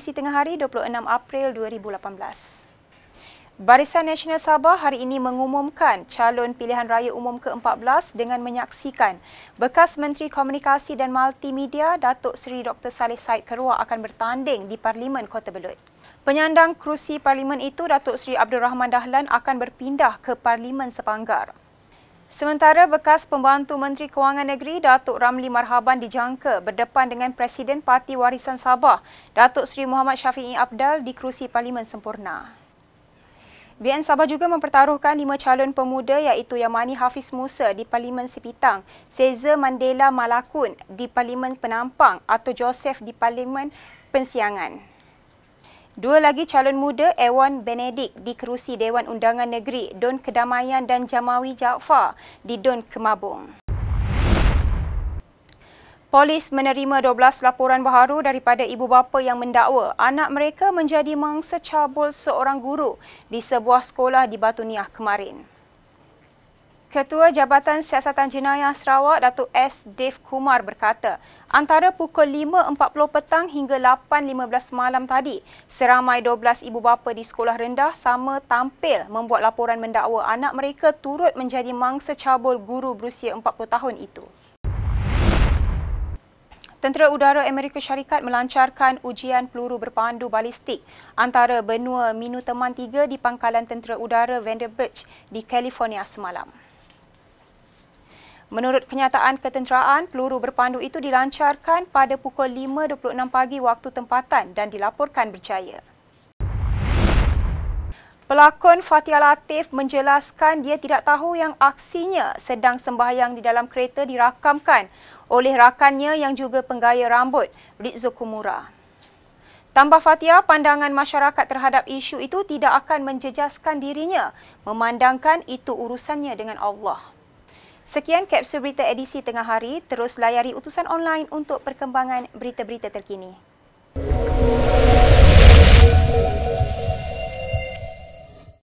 edisi tengah hari 26 April 2018. Barisan Nasional Sabah hari ini mengumumkan calon pilihan raya umum ke-14 dengan menyaksikan bekas Menteri Komunikasi dan Multimedia Datuk Seri Dr. Saleh Said Keruak akan bertanding di Parlimen Kota Belud. Penyandang kerusi Parlimen itu Datuk Seri Abdul Rahman Dahlan akan berpindah ke Parlimen Sepanggar. Sementara bekas pembantu Menteri Kewangan Negeri Datuk Ramli Marhaban dijangka berdepan dengan Presiden Parti Warisan Sabah Datuk Seri Muhammad Syafiee Abdal di kerusi Parlimen Sempurna. BN Sabah juga mempertaruhkan lima calon pemuda iaitu Yamani Hafiz Musa di Parlimen Sepitang, Seza Mandela Malakun di Parlimen Penampang atau Joseph di Parlimen Pensiangan. Dua lagi calon muda, Ewan Benedik di kerusi Dewan Undangan Negeri, Don Kedamaian dan Jamawi Jaafar di Don Kemabung. Polis menerima 12 laporan baharu daripada ibu bapa yang mendakwa anak mereka menjadi mangsa cabul seorang guru di sebuah sekolah di Batu Niah kemarin. Ketua Jabatan Siasatan Jenayah Sarawak Datuk S. Dave Kumar berkata, antara pukul 5.40 petang hingga 8.15 malam tadi, seramai 12 ibu bapa di sekolah rendah sama tampil membuat laporan mendakwa anak mereka turut menjadi mangsa cabul guru berusia 40 tahun itu. Tentera Udara Amerika Syarikat melancarkan ujian peluru berpandu balistik antara benua Minuteman III di Pangkalan Tentera Udara Vanderbilt di California semalam. Menurut kenyataan ketenteraan, peluru berpandu itu dilancarkan pada pukul 5.26 pagi waktu tempatan dan dilaporkan berjaya. Pelakon Fatia Latif menjelaskan dia tidak tahu yang aksinya sedang sembahyang di dalam kereta dirakamkan oleh rakannya yang juga penggaya rambut, Rizzo Kumura. Tambah Fatia, pandangan masyarakat terhadap isu itu tidak akan menjejaskan dirinya memandangkan itu urusannya dengan Allah. Sekian kapsul berita edisi tengah hari, terus layari utusan online untuk perkembangan berita-berita terkini.